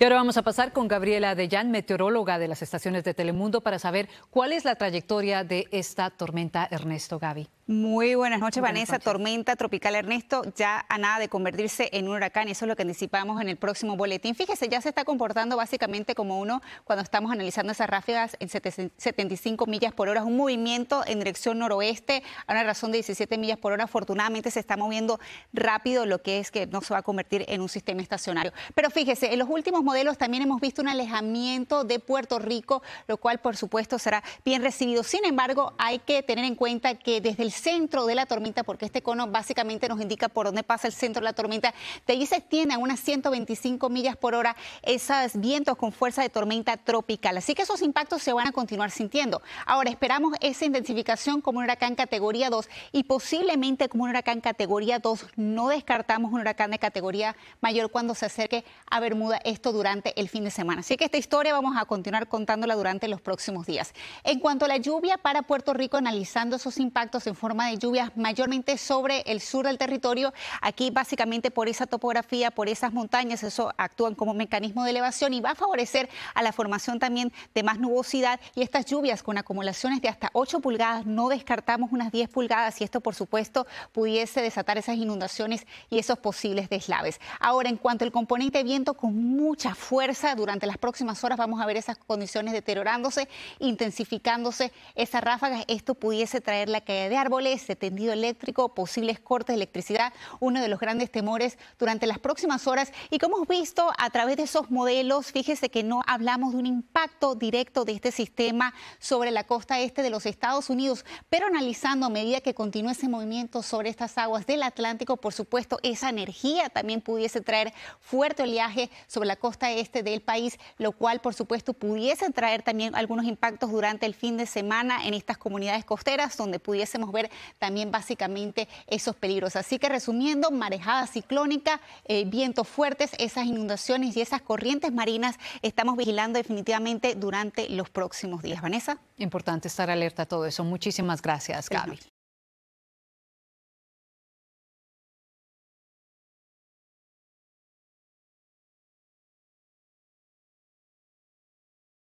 Y ahora vamos a pasar con Gabriela Adellán, meteoróloga de las estaciones de Telemundo, para saber cuál es la trayectoria de esta tormenta Ernesto Gaby. Muy buenas noches, Vanessa. Tormenta tropical Ernesto, ya a nada de convertirse en un huracán, eso es lo que anticipamos en el próximo boletín. Fíjese, ya se está comportando básicamente como uno cuando estamos analizando esas ráfagas en 75 millas por hora, un movimiento en dirección noroeste a una razón de 17 millas por hora. Afortunadamente se está moviendo rápido, lo que es que no se va a convertir en un sistema estacionario. Pero fíjese, en los últimos modelos también hemos visto un alejamiento de Puerto Rico, lo cual por supuesto será bien recibido. Sin embargo, hay que tener en cuenta que desde el centro de la tormenta, porque este cono básicamente nos indica por dónde pasa el centro de la tormenta. te dice se a unas 125 millas por hora esos vientos con fuerza de tormenta tropical. Así que esos impactos se van a continuar sintiendo. Ahora esperamos esa intensificación como un huracán categoría 2 y posiblemente como un huracán categoría 2. No descartamos un huracán de categoría mayor cuando se acerque a Bermuda, esto durante el fin de semana. Así que esta historia vamos a continuar contándola durante los próximos días. En cuanto a la lluvia para Puerto Rico, analizando esos impactos en forma de lluvias mayormente sobre el sur del territorio. Aquí básicamente por esa topografía, por esas montañas, eso actúan como mecanismo de elevación y va a favorecer a la formación también de más nubosidad y estas lluvias con acumulaciones de hasta 8 pulgadas, no descartamos unas 10 pulgadas y esto por supuesto pudiese desatar esas inundaciones y esos posibles deslaves. Ahora, en cuanto al componente viento con mucha fuerza, durante las próximas horas vamos a ver esas condiciones deteriorándose, intensificándose esas ráfagas, esto pudiese traer la caída de árbol de tendido eléctrico, posibles cortes de electricidad, uno de los grandes temores durante las próximas horas. Y como hemos visto a través de esos modelos, fíjese que no hablamos de un impacto directo de este sistema sobre la costa este de los Estados Unidos, pero analizando a medida que continúe ese movimiento sobre estas aguas del Atlántico, por supuesto, esa energía también pudiese traer fuerte oleaje sobre la costa este del país, lo cual, por supuesto, pudiese traer también algunos impactos durante el fin de semana en estas comunidades costeras, donde pudiésemos ver también básicamente esos peligros. Así que resumiendo, marejada ciclónica, eh, vientos fuertes, esas inundaciones y esas corrientes marinas estamos vigilando definitivamente durante los próximos días. Vanessa. Importante estar alerta a todo eso. Muchísimas gracias, Gaby.